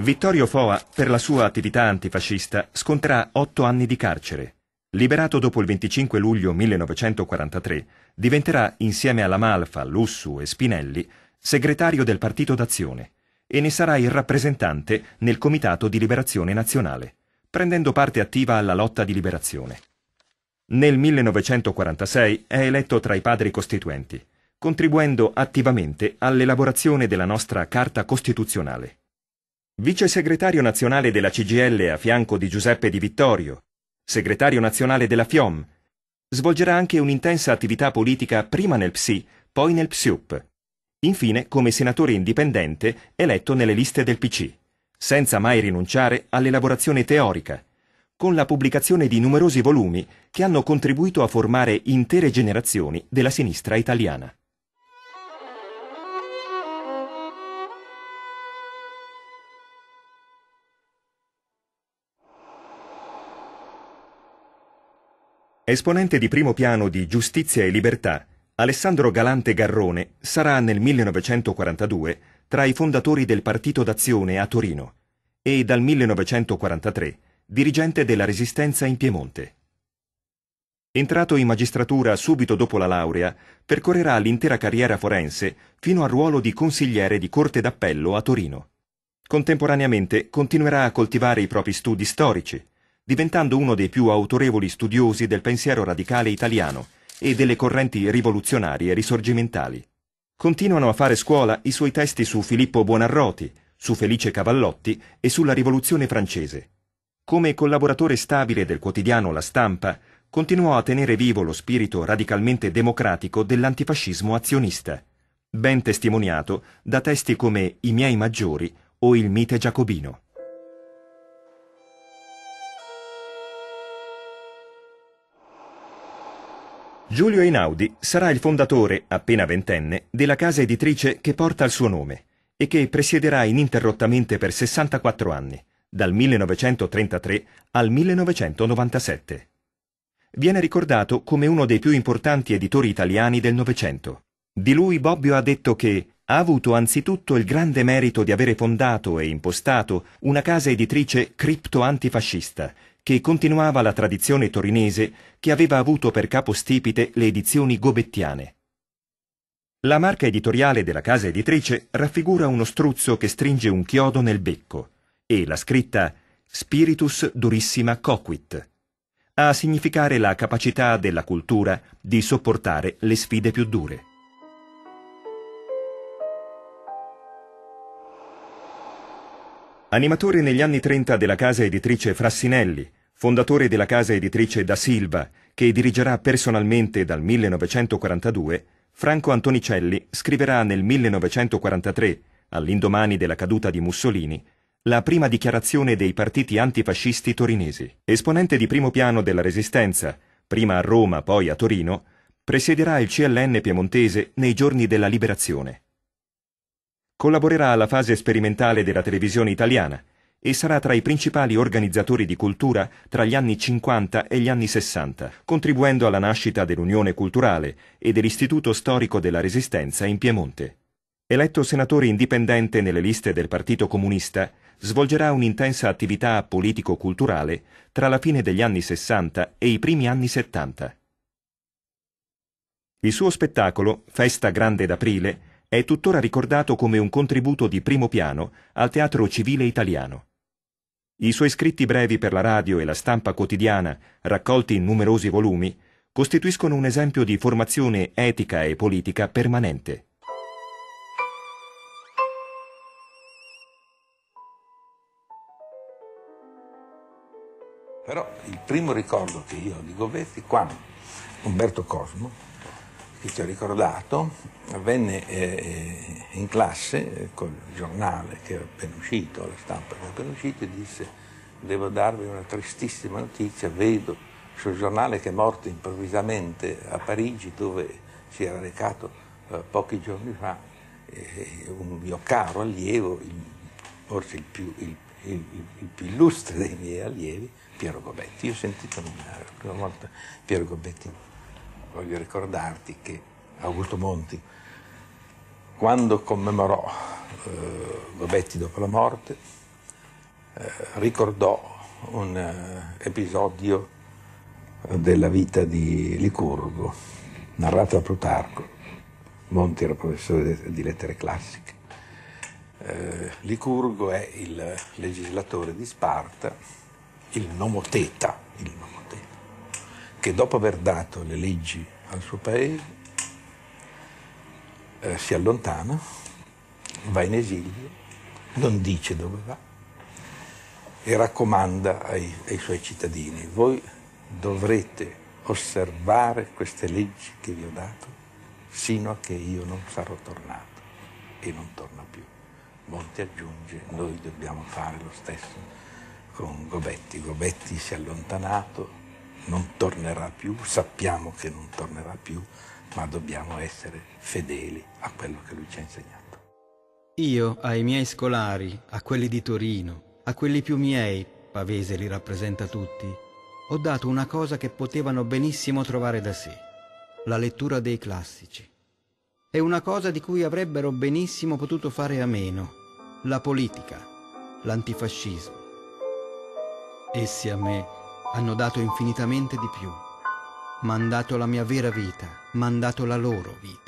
Vittorio Foa, per la sua attività antifascista, sconterà otto anni di carcere. Liberato dopo il 25 luglio 1943, diventerà, insieme alla Malfa, Lussu e Spinelli, segretario del Partito d'Azione e ne sarà il rappresentante nel Comitato di Liberazione Nazionale, prendendo parte attiva alla lotta di liberazione. Nel 1946 è eletto tra i padri costituenti, contribuendo attivamente all'elaborazione della nostra Carta Costituzionale. Vice segretario nazionale della CGL a fianco di Giuseppe Di Vittorio, segretario nazionale della FIOM, svolgerà anche un'intensa attività politica prima nel PSI, poi nel PSIUP. Infine come senatore indipendente eletto nelle liste del PC, senza mai rinunciare all'elaborazione teorica, con la pubblicazione di numerosi volumi che hanno contribuito a formare intere generazioni della sinistra italiana. Esponente di primo piano di Giustizia e Libertà, Alessandro Galante Garrone sarà nel 1942 tra i fondatori del Partito d'Azione a Torino e dal 1943 dirigente della Resistenza in Piemonte. Entrato in magistratura subito dopo la laurea, percorrerà l'intera carriera forense fino al ruolo di consigliere di Corte d'Appello a Torino. Contemporaneamente continuerà a coltivare i propri studi storici, diventando uno dei più autorevoli studiosi del pensiero radicale italiano e delle correnti rivoluzionarie risorgimentali. Continuano a fare scuola i suoi testi su Filippo Buonarroti, su Felice Cavallotti e sulla Rivoluzione francese. Come collaboratore stabile del quotidiano La Stampa, continuò a tenere vivo lo spirito radicalmente democratico dell'antifascismo azionista, ben testimoniato da testi come I miei maggiori o Il mite giacobino. Giulio Einaudi sarà il fondatore, appena ventenne, della casa editrice che porta il suo nome e che presiederà ininterrottamente per 64 anni, dal 1933 al 1997. Viene ricordato come uno dei più importanti editori italiani del Novecento. Di lui Bobbio ha detto che ha avuto anzitutto il grande merito di avere fondato e impostato una casa editrice cripto-antifascista che continuava la tradizione torinese che aveva avuto per capostipite le edizioni gobettiane. La marca editoriale della casa editrice raffigura uno struzzo che stringe un chiodo nel becco e la scritta Spiritus durissima coquit, a significare la capacità della cultura di sopportare le sfide più dure. animatore negli anni 30 della casa editrice Frassinelli, fondatore della casa editrice Da Silva, che dirigerà personalmente dal 1942, Franco Antonicelli scriverà nel 1943, all'indomani della caduta di Mussolini, la prima dichiarazione dei partiti antifascisti torinesi. Esponente di primo piano della Resistenza, prima a Roma, poi a Torino, presiederà il CLN piemontese nei giorni della liberazione collaborerà alla fase sperimentale della televisione italiana e sarà tra i principali organizzatori di cultura tra gli anni 50 e gli anni 60, contribuendo alla nascita dell'Unione Culturale e dell'Istituto Storico della Resistenza in Piemonte. Eletto senatore indipendente nelle liste del Partito Comunista, svolgerà un'intensa attività politico-culturale tra la fine degli anni 60 e i primi anni 70. Il suo spettacolo, Festa Grande d'Aprile, è tuttora ricordato come un contributo di primo piano al teatro civile italiano. I suoi scritti brevi per la radio e la stampa quotidiana, raccolti in numerosi volumi, costituiscono un esempio di formazione etica e politica permanente. Però il primo ricordo che io ho di Gobetti, quando Umberto Cosmo, che ti ho ricordato venne eh, eh, in classe eh, col giornale che era appena uscito, la stampa che era appena uscita, e disse devo darvi una tristissima notizia, vedo sul giornale che è morto improvvisamente a Parigi dove si era recato eh, pochi giorni fa eh, un mio caro allievo, il, forse il più, il, il, il più illustre dei miei allievi, Piero Gobetti. Io ho sentito nominare la prima volta Piero Gobetti voglio ricordarti che Augusto Monti, quando commemorò eh, Gobetti dopo la morte, eh, ricordò un eh, episodio della vita di Licurgo, narrato da Plutarco. Monti era professore di lettere classiche. Eh, Licurgo è il legislatore di Sparta, il nomoteta, il nomoteta che dopo aver dato le leggi al suo paese eh, si allontana, va in esilio, non dice dove va e raccomanda ai, ai suoi cittadini, voi dovrete osservare queste leggi che vi ho dato sino a che io non sarò tornato e non torna più. Monti aggiunge, noi dobbiamo fare lo stesso con Gobetti. Gobetti si è allontanato, non tornerà più, sappiamo che non tornerà più, ma dobbiamo essere fedeli a quello che lui ci ha insegnato. Io ai miei scolari, a quelli di Torino, a quelli più miei, Pavese li rappresenta tutti, ho dato una cosa che potevano benissimo trovare da sé, la lettura dei classici. È una cosa di cui avrebbero benissimo potuto fare a meno, la politica, l'antifascismo. Essi a me hanno dato infinitamente di più. Mandato la mia vera vita, mandato la loro vita.